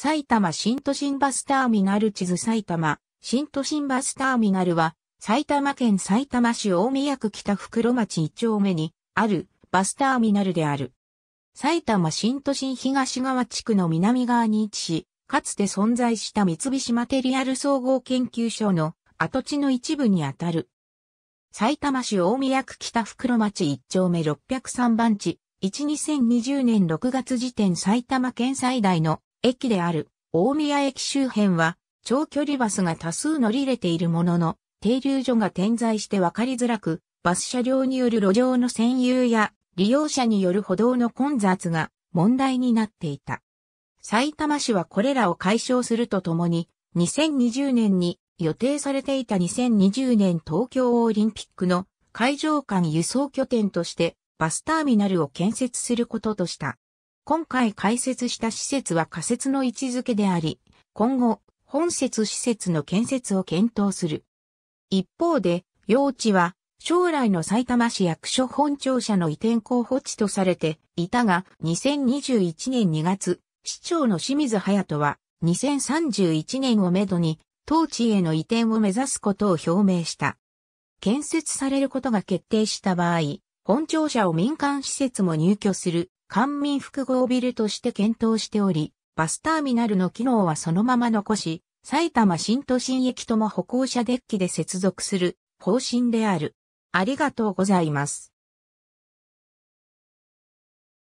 埼玉新都心バスターミナル地図埼玉新都心バスターミナルは埼玉県埼玉市大宮区北袋町1丁目にあるバスターミナルである。埼玉新都心東側地区の南側に位置し、かつて存在した三菱マテリアル総合研究所の跡地の一部にあたる。埼玉市大宮区北袋町1丁目603番地、12020年6月時点埼玉県最大の駅である大宮駅周辺は長距離バスが多数乗り入れているものの、停留所が点在して分かりづらく、バス車両による路上の占有や利用者による歩道の混雑が問題になっていた。埼玉市はこれらを解消するとともに、2020年に予定されていた2020年東京オリンピックの会場間輸送拠点としてバスターミナルを建設することとした。今回開設した施設は仮設の位置づけであり、今後、本設施設の建設を検討する。一方で、用地は、将来の埼玉市役所本庁舎の移転候補地とされていたが、2021年2月、市長の清水隼人は、2031年をめどに、当地への移転を目指すことを表明した。建設されることが決定した場合、本庁舎を民間施設も入居する官民複合ビルとして検討しており、バスターミナルの機能はそのまま残し、埼玉新都心駅とも歩行者デッキで接続する方針である。ありがとうございます。